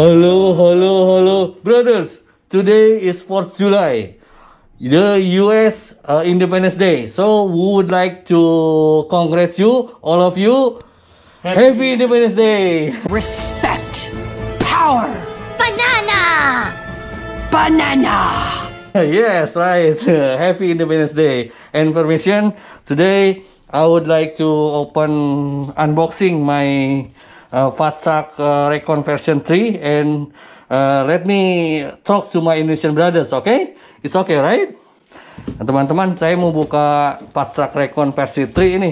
Hello, hello, hello, brothers. Today is 4th July, the US uh, Independence Day. So we would like to congratulate you, all of you. Happy, Happy Independence Day. Respect, power, banana, banana. yes, right. Happy Independence Day. And permission, today I would like to open unboxing my uh, Fatsak uh, Reconversion 3 and uh, let me talk to my Indonesian brothers, okay? It's okay, right? Nah, teman-teman, nah, saya mau buka Fatsak Recon versi 3 ini.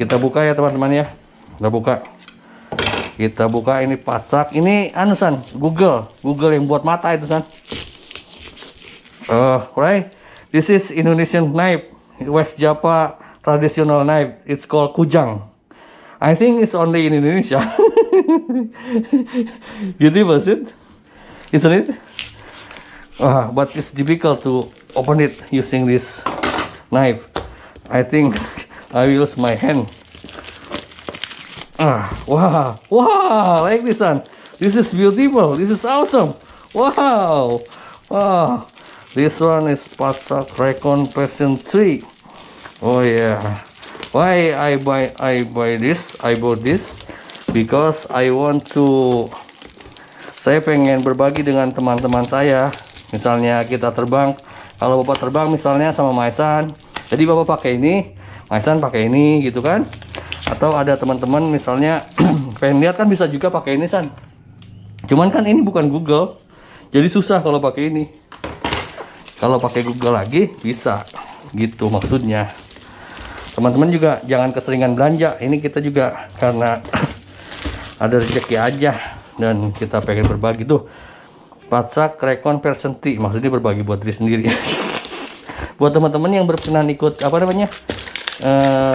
Kita buka ya, teman-teman ya. Kita buka. Kita buka ini Fatsak. Ini anu Google. Google yang buat mata itu San. Uh, right? This is Indonesian knife, West Java traditional knife. It's called kujang. I think it's only in Indonesia. Guilty was it? Isn't it? Uh, but it's difficult to open it using this knife. I think I will use my hand. Ah, uh, wow, wow, like this one. This is beautiful. This is awesome. Wow, wow. This one is of Recon Version 3. Oh yeah why I buy I buy this I bought this because I want to saya pengen berbagi dengan teman-teman saya misalnya kita terbang kalau bapak terbang misalnya sama Maisan jadi bapak pakai ini Maisan pakai ini gitu kan atau ada teman-teman misalnya pengen lihat kan bisa juga pakai ini San cuman kan ini bukan Google jadi susah kalau pakai ini kalau pakai Google lagi bisa gitu maksudnya teman-teman juga jangan keseringan belanja ini kita juga karena ada rezeki aja dan kita pengen berbagi tuh patsak rekon persenti maksudnya berbagi buat diri sendiri buat teman-teman yang berkenan ikut apa namanya e,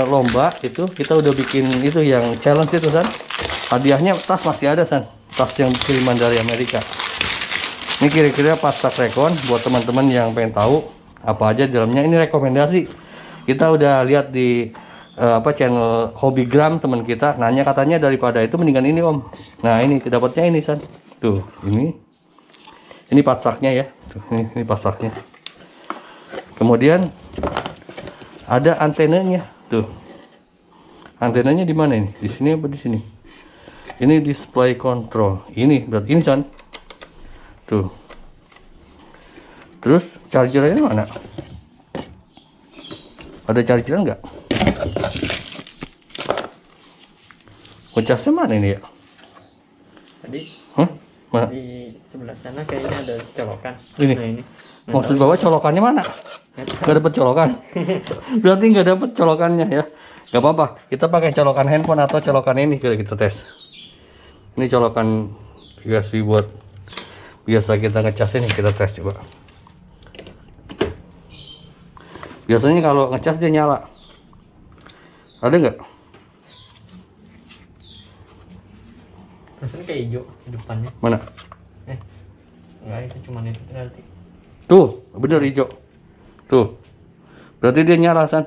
lomba itu kita udah bikin itu yang challenge itu san hadiahnya tas masih ada san tas yang kiriman dari Amerika ini kira-kira patsak rekon buat teman-teman yang pengen tahu apa aja dalamnya ini rekomendasi kita udah lihat di uh, apa channel hobigram teman kita nanya katanya daripada itu mendingan ini Om. Nah, ini dapatnya ini San. Tuh, ini. Ini pasaknya ya. Tuh, ini, ini pasaknya. Kemudian ada antenanya. Tuh. Antenanya di mana ini? Di sini apa di sini? Ini display control. Ini berarti ini San. Tuh. Terus chargernya mana? Ada cari-cari nggak? Kocasnya mana ini ya? Tadi. Hah? Mana? Di sebelah sana kayaknya ada colokan. Ini. Nah, ini. Nah, Maksud bawa colokannya mana? Gak dapet colokan. Berarti gak dapet colokannya ya. Gak apa-apa. Kita pakai colokan handphone atau colokan ini kita, kita tes. Ini colokan gas buat biasa kita ngecas ini kita tes coba biasanya kalau ngecas dia nyala ada nggak rasanya kayak hijau di depannya mana eh enggak itu cuma itu berarti tuh bener hijau tuh berarti dia nyala san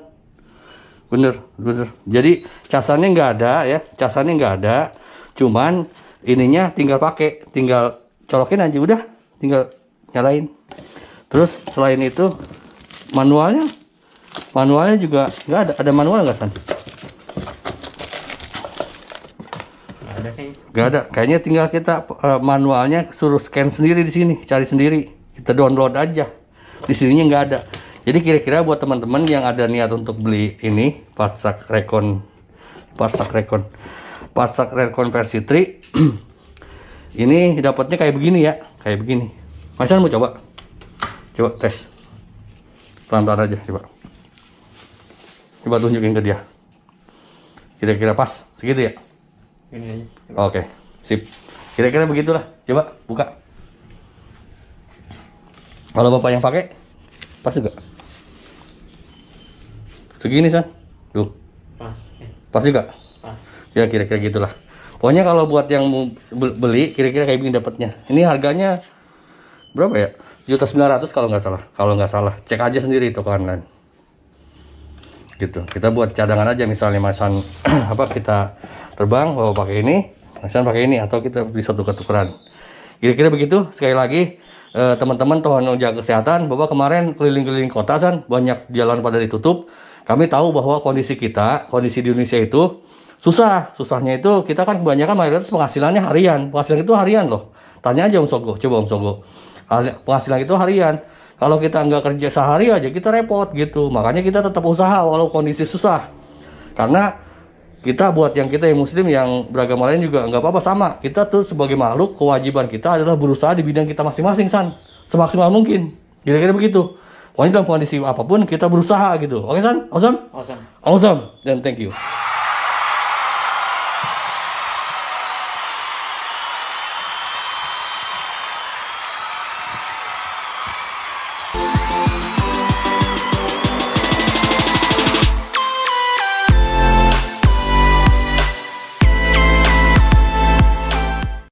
bener bener jadi casannya nggak ada ya casannya nggak ada cuman ininya tinggal pakai tinggal colokin aja udah tinggal nyalain terus selain itu manualnya manualnya juga nggak ada ada manual nggak san Gak ada, kayaknya tinggal kita uh, manualnya suruh scan sendiri di sini, cari sendiri. Kita download aja. Di sini nggak ada. Jadi kira-kira buat teman-teman yang ada niat untuk beli ini, Patsak Recon, Patsak Recon, Patsak Recon versi 3, ini dapatnya kayak begini ya, kayak begini. Masan mau coba? Coba tes. Pelan-pelan aja, coba. Coba tunjukin ke dia. Kira-kira pas segitu ya? Oke, okay. sip. Kira-kira begitulah. Coba buka. Kalau bapak yang pakai, pas juga. Segini san, tuh. Pas. Eh. Pas juga. Pas. Ya kira-kira gitulah. Pokoknya kalau buat yang beli kira-kira kayak begini dapatnya. Ini harganya berapa ya? Juta sembilan kalau nggak salah. Kalau nggak salah, cek aja sendiri toko online gitu kita buat cadangan aja misalnya masan apa kita terbang bawa oh, pakai ini masan pakai ini atau kita bisa tukar tukeran kira-kira begitu sekali lagi eh, teman-teman tuhan jaga kesehatan bahwa kemarin keliling-keliling kota san banyak jalan pada ditutup kami tahu bahwa kondisi kita kondisi di Indonesia itu susah susahnya itu kita kan kebanyakan mayoritas penghasilannya harian penghasilan itu harian loh tanya aja Om Sogo coba Om Sogo penghasilan itu harian kalau kita nggak kerja sehari aja kita repot gitu makanya kita tetap usaha walau kondisi susah karena kita buat yang kita yang muslim yang beragama lain juga nggak apa-apa sama kita tuh sebagai makhluk kewajiban kita adalah berusaha di bidang kita masing-masing san semaksimal mungkin kira-kira begitu pokoknya dalam kondisi apapun kita berusaha gitu oke san awesome awesome awesome dan thank you